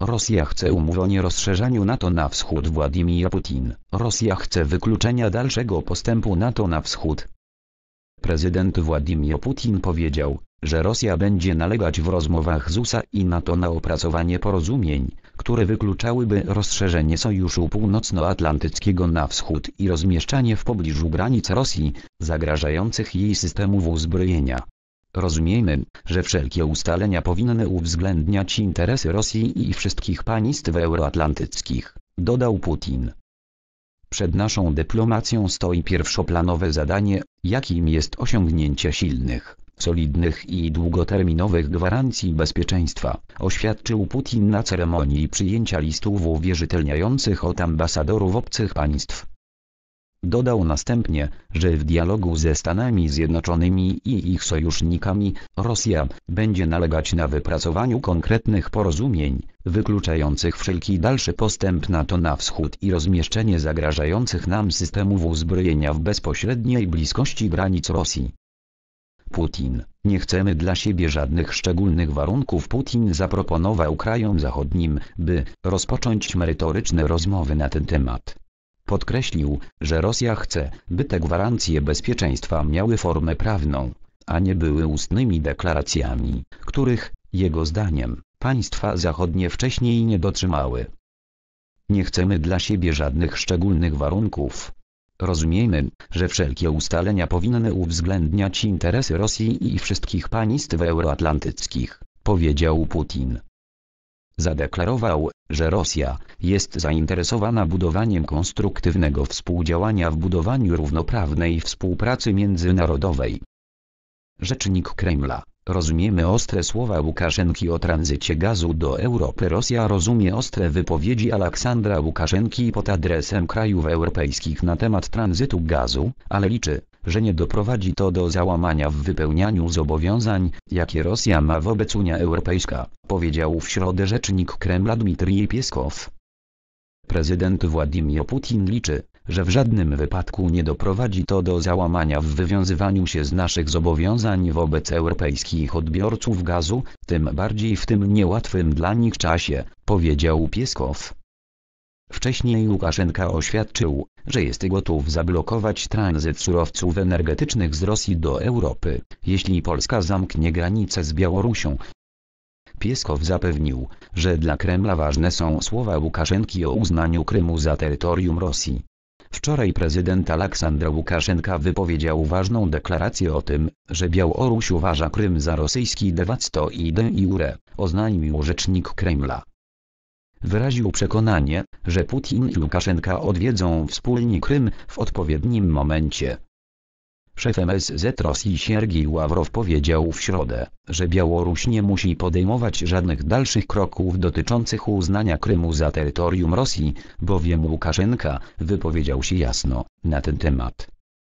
Rosja chce umów o nierozszerzaniu NATO na wschód Władimir Putin. Rosja chce wykluczenia dalszego postępu NATO na wschód. Prezydent Władimir Putin powiedział, że Rosja będzie nalegać w rozmowach z USA i NATO na opracowanie porozumień, które wykluczałyby rozszerzenie Sojuszu Północnoatlantyckiego na wschód i rozmieszczanie w pobliżu granic Rosji, zagrażających jej systemów uzbrojenia. Rozumiemy, że wszelkie ustalenia powinny uwzględniać interesy Rosji i wszystkich państw euroatlantyckich, dodał Putin. Przed naszą dyplomacją stoi pierwszoplanowe zadanie, jakim jest osiągnięcie silnych, solidnych i długoterminowych gwarancji bezpieczeństwa, oświadczył Putin na ceremonii przyjęcia listów uwierzytelniających od ambasadorów obcych państw. Dodał następnie, że w dialogu ze Stanami Zjednoczonymi i ich sojusznikami, Rosja będzie nalegać na wypracowaniu konkretnych porozumień, wykluczających wszelki dalszy postęp NATO na wschód i rozmieszczenie zagrażających nam systemów uzbrojenia w bezpośredniej bliskości granic Rosji. Putin. Nie chcemy dla siebie żadnych szczególnych warunków. Putin zaproponował krajom zachodnim, by rozpocząć merytoryczne rozmowy na ten temat. Podkreślił, że Rosja chce, by te gwarancje bezpieczeństwa miały formę prawną, a nie były ustnymi deklaracjami, których, jego zdaniem, państwa zachodnie wcześniej nie dotrzymały. Nie chcemy dla siebie żadnych szczególnych warunków. Rozumiemy, że wszelkie ustalenia powinny uwzględniać interesy Rosji i wszystkich państw euroatlantyckich, powiedział Putin zadeklarował, że Rosja jest zainteresowana budowaniem konstruktywnego współdziałania w budowaniu równoprawnej współpracy międzynarodowej. Rzecznik Kremla Rozumiemy ostre słowa Łukaszenki o tranzycie gazu do Europy. Rosja rozumie ostre wypowiedzi Aleksandra Łukaszenki pod adresem krajów europejskich na temat tranzytu gazu, ale liczy, że nie doprowadzi to do załamania w wypełnianiu zobowiązań, jakie Rosja ma wobec Unia Europejska, powiedział w środę rzecznik Kremla Dmitrij Pieskow. Prezydent Władimir Putin liczy, że w żadnym wypadku nie doprowadzi to do załamania w wywiązywaniu się z naszych zobowiązań wobec europejskich odbiorców gazu, tym bardziej w tym niełatwym dla nich czasie, powiedział Pieskow. Wcześniej Łukaszenka oświadczył, że jest gotów zablokować tranzyt surowców energetycznych z Rosji do Europy, jeśli Polska zamknie granice z Białorusią. Pieskow zapewnił, że dla Kremla ważne są słowa Łukaszenki o uznaniu Krymu za terytorium Rosji. Wczoraj prezydent Aleksandra Łukaszenka wypowiedział ważną deklarację o tym, że Białoruś uważa Krym za rosyjski de facto i de jure, oznajmił rzecznik Kremla. Wyraził przekonanie, że Putin i Łukaszenka odwiedzą wspólnie Krym w odpowiednim momencie. Szef MSZ Rosji Siergiej Ławrow powiedział w środę, że Białoruś nie musi podejmować żadnych dalszych kroków dotyczących uznania Krymu za terytorium Rosji, bowiem Łukaszenka wypowiedział się jasno na ten temat.